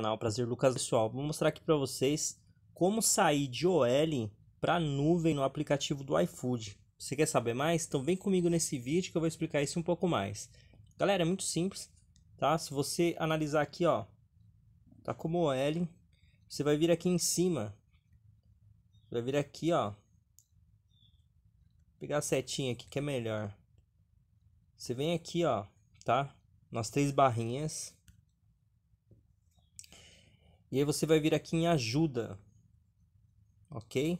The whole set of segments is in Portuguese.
canal Prazer Lucas pessoal, vou mostrar aqui para vocês como sair de OL para nuvem no aplicativo do iFood. Você quer saber mais? Então vem comigo nesse vídeo que eu vou explicar isso um pouco mais. Galera, é muito simples, tá? Se você analisar aqui, ó, tá como OL, você vai vir aqui em cima, vai vir aqui, ó, pegar a setinha aqui que é melhor. Você vem aqui, ó, tá? Nas três barrinhas, e aí você vai vir aqui em ajuda. Ok?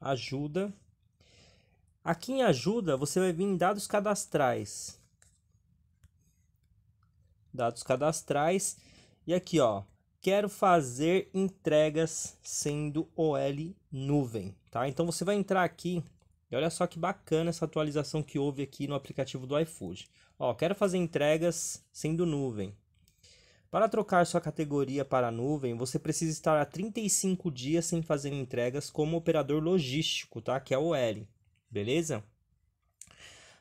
Ajuda. Aqui em ajuda, você vai vir em dados cadastrais. Dados cadastrais. E aqui, ó. Quero fazer entregas sendo OL nuvem, tá? Então você vai entrar aqui. E olha só que bacana essa atualização que houve aqui no aplicativo do iFood. Ó, quero fazer entregas sendo nuvem. Para trocar sua categoria para a nuvem, você precisa estar há 35 dias sem fazer entregas como operador logístico, tá? Que é o L, beleza?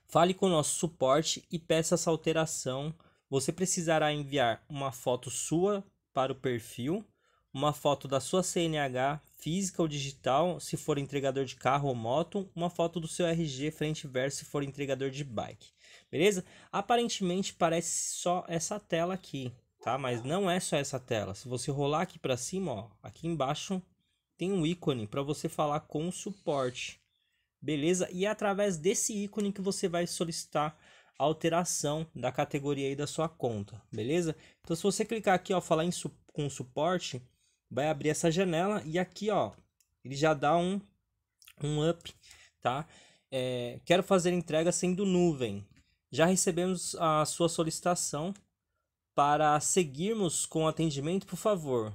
Fale com o nosso suporte e peça essa alteração. Você precisará enviar uma foto sua para o perfil, uma foto da sua CNH física ou digital, se for entregador de carro ou moto, uma foto do seu RG frente e verso se for entregador de bike. Beleza? Aparentemente parece só essa tela aqui, tá? Mas não é só essa tela. Se você rolar aqui para cima, ó, aqui embaixo tem um ícone para você falar com o suporte. Beleza? E é através desse ícone que você vai solicitar a alteração da categoria aí da sua conta, beleza? Então se você clicar aqui, ó, falar em su com suporte, vai abrir essa janela e aqui, ó, ele já dá um um up, tá? É, quero fazer entrega sendo nuvem. Já recebemos a sua solicitação, para seguirmos com o atendimento, por favor.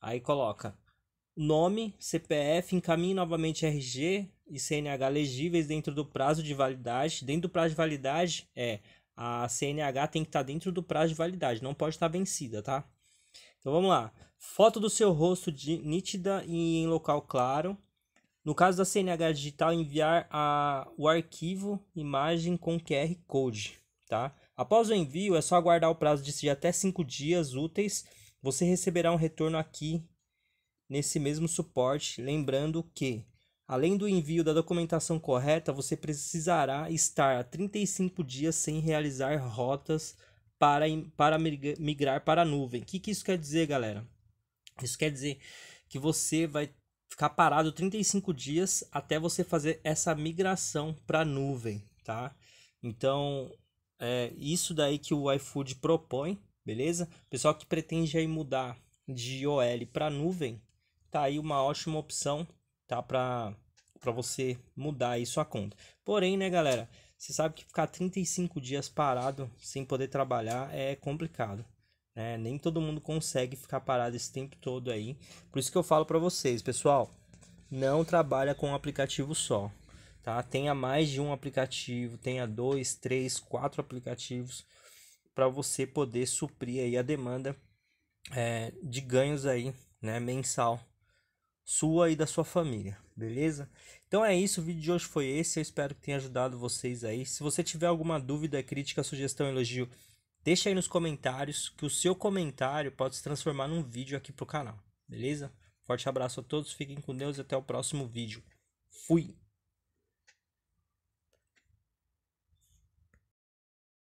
Aí coloca nome, CPF, encaminhe novamente RG e CNH legíveis dentro do prazo de validade. Dentro do prazo de validade é a CNH tem que estar dentro do prazo de validade, não pode estar vencida, tá? Então vamos lá. Foto do seu rosto de, nítida e em local claro. No caso da CNH digital, enviar a, o arquivo imagem com QR Code, tá? Após o envio, é só aguardar o prazo de até 5 dias úteis. Você receberá um retorno aqui nesse mesmo suporte. Lembrando que, além do envio da documentação correta, você precisará estar a 35 dias sem realizar rotas para, para migrar para a nuvem. O que, que isso quer dizer, galera? Isso quer dizer que você vai ficar parado 35 dias até você fazer essa migração para a nuvem, tá? Então, é isso daí que o iFood propõe, beleza? Pessoal que pretende aí mudar de OL para nuvem, tá aí uma ótima opção, tá para para você mudar aí sua conta. Porém, né, galera, você sabe que ficar 35 dias parado sem poder trabalhar é complicado. Né? Nem todo mundo consegue ficar parado esse tempo todo aí. Por isso que eu falo para vocês, pessoal, não trabalha com um aplicativo só tá? Tenha mais de um aplicativo, tenha dois, três, quatro aplicativos para você poder suprir aí a demanda é, de ganhos aí, né, mensal sua e da sua família, beleza? Então é isso, o vídeo de hoje foi esse, eu espero que tenha ajudado vocês aí. Se você tiver alguma dúvida, crítica, sugestão, elogio, deixa aí nos comentários, que o seu comentário pode se transformar num vídeo aqui pro canal, beleza? Forte abraço a todos, fiquem com Deus e até o próximo vídeo. Fui!